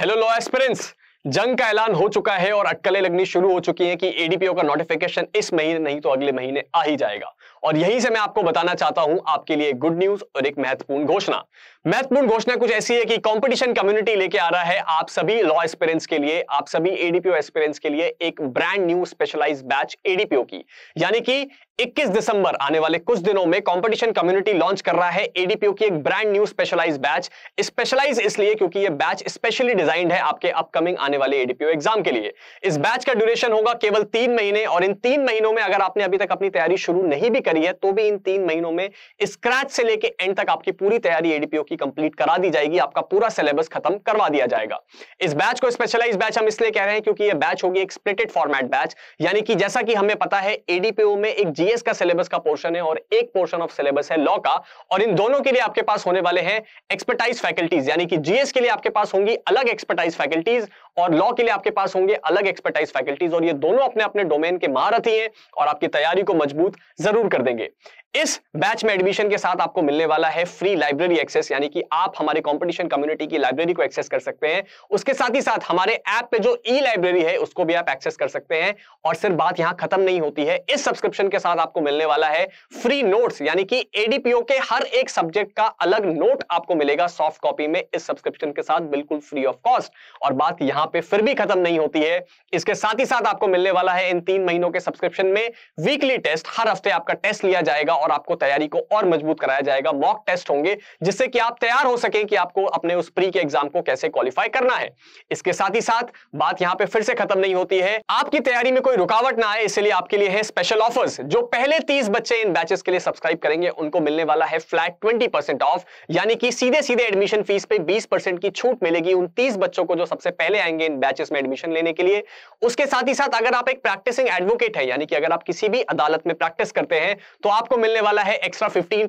hello law aspirants जंग का ऐलान हो चुका है और अटकलें लगनी शुरू हो चुकी हैं कि एडीपीओ का नोटिफिकेशन इस महीने नहीं तो अगले महीने आ ही जाएगा और यहीं से मैं आपको बताना चाहता हूं आपके लिए गुड न्यूज और एक महत्वपूर्ण घोषणा महत्वपूर्ण घोषणा कुछ ऐसी है कि कंपटीशन कम्युनिटी लेके आ रहा है आप सभी लॉ एक्सपीरियंस के लिए आप सभी एडीपीओ एक्सपीरियंस के लिए एक brand new specialize batch ADPO की यानी कि 21 दिसंबर आने वाले कुछ दिनों में कंपटीशन कम्युनिटी लॉन्च कर रहा है एडीपीओ की एक brand new specialize batch specialize इसलिए क्योंकि ये बैच स्पेशली डिजाइंड है आपके अपकमिंग आने आने वाले एडीपीओ एग्जाम के लिए इस बैच का ड्यूरेशन होगा केवल तीन महीने और इन तीन महीनों में अगर आपने अभी तक अपनी तैयारी शुरू नहीं भी करी है तो भी इन तीन महीनों में स्क्रैच से लेकर एंड तक आपकी पूरी तैयारी एडीपीओ की कंप्लीट करा दी जाएगी आपका पूरा सिलेबस खत्म करवा दिया जाएगा इस बैच को स्पेशलाइज बैच हम इसलिए कह रहे हैं क्योंकि यह बैच होगी एक स्प्लिटेड फॉर्मेट बैच यानी कि जैसा कि हमें पता है एडीपीओ में एक जीएस का सिलेबस का पोर्शन है और एक पोर्शन ऑफ सिलेबस है लॉ का और इन दोनों के लिए आपके पास होने वाले हैं एक्सपर्टाइज फैकल्टीज यानी कि जीएस के लिए आपके पास होंगी अलग एक्सपर्टाइज फैकल्टीज और लॉ के लिए आपके पास होंगे अलग एक्सपर्टाइज फैकल्टीज और ये दोनों अपने अपने डोमेन के महारथी हैं और आपकी तैयारी को मजबूत जरूर कर देंगे इस बैच में एडमिशन के साथ आपको मिलने वाला है फ्री लाइब्रेरी एक्सेस यानी कि आप हमारे कंपटीशन कम्युनिटी की लाइब्रेरी को एक्सेस कर सकते हैं उसके साथ ही साथ हमारे ऐप पे जो ई लाइब्रेरी है उसको भी आप एक्सेस कर सकते हैं और सिर्फ बात यहां खत्म नहीं होती है इस सब्सक्रिप्शन के साथ आपको मिलने वाला है फ्री नोट्स यानी कि एडीपीओ के हर एक सब्जेक्ट का अलग नोट आपको मिलेगा सॉफ्ट कॉपी में इस सब्सक्रिप्शन के साथ बिल्कुल फ्री ऑफ कॉस्ट और बात यहां वहां पे फिर भी खत्म नहीं होती है इसके साथ ही साथ आपको मिलने वाला है इन तीन महीनों के सब्सक्रिप्शन में वीकली टेस्ट हर हफ्ते आपका टेस्ट लिया जाएगा और आपको तैयारी को और मजबूत कराया जाएगा मॉक टेस्ट होंगे जिससे कि आप तैयार हो सके कि आपको अपने उस प्री के एग्जाम को कैसे क्वालिफाई करना है इसके साथ ही साथ बात यहाँ पे फिर से खत्म नहीं होती है आपकी तैयारी में कोई रुकावट ना आए इसलिए आपके लिए है स्पेशल ऑफर्स जो पहले तीस बच्चे इन बैचेस के लिए सब्सक्राइब करेंगे उनको मिलने वाला है फ्लैट ट्वेंटी ऑफ यानी कि सीधे सीधे एडमिशन फीस पे बीस की छूट मिलेगी उन तीस बच्चों को जो सबसे पहले आएंगे करेंगे इन बैचेस में एडमिशन लेने के लिए उसके साथ ही साथ अगर आप एक प्रैक्टिसिंग एडवोकेट है यानी कि अगर आप किसी भी अदालत में प्रैक्टिस करते हैं तो आपको मिलने वाला है एक्स्ट्रा फिफ्टीन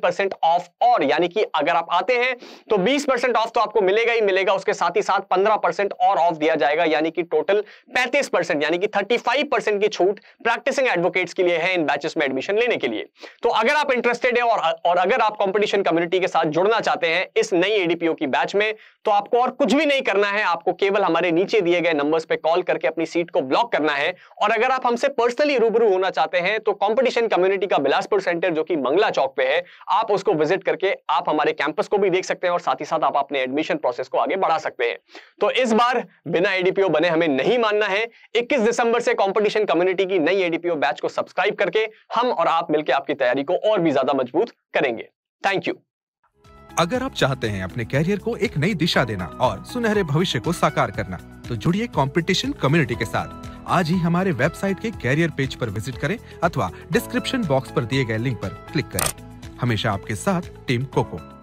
ऑफ और यानी कि अगर आप आते हैं तो बीस ऑफ तो आपको मिलेगा ही मिलेगा उसके साथ ही साथ पंद्रह और ऑफ दिया जाएगा यानी कि टोटल पैंतीस यानी कि थर्टी की छूट प्रैक्टिसिंग एडवोकेट्स के लिए है इन बैचेस में एडमिशन लेने के लिए तो अगर आप इंटरेस्टेड है और, और अगर आप कंपटीशन कम्युनिटी के साथ जुड़ना चाहते हैं इस नई एडीपीओ की बैच में तो आपको और कुछ भी नहीं करना है आपको केवल हमारे नीचे नीचे दिए गए नंबर्स पे कॉल करके अपनी सीट को ब्लॉक करना है और अगर आप हमसे पर्सनली रूबरू होना चाहते हैं तो कंपटीशन कम्युनिटी का बिलासपुर सेंटर जो कि मंगला चौक पे है आप उसको विजिट करके आप हमारे कैंपस को भी देख सकते हैं और साथ ही साथ आप अपने एडमिशन प्रोसेस को आगे बढ़ा सकते हैं तो इस बार बिना एडीपीओ बने हमें नहीं मानना है इक्कीस दिसंबर से कॉम्पिटिशन कम्युनिटी की नई एडीपीओ बैच को सब्सक्राइब करके हम और आप मिलकर आपकी तैयारी को और भी ज्यादा मजबूत करेंगे थैंक यू अगर आप चाहते हैं अपने कैरियर को एक नई दिशा देना और सुनहरे भविष्य को साकार करना तो जुड़िए कंपटीशन कम्युनिटी के साथ आज ही हमारे वेबसाइट के कैरियर पेज पर विजिट करें अथवा डिस्क्रिप्शन बॉक्स पर दिए गए लिंक पर क्लिक करें हमेशा आपके साथ टीम कोको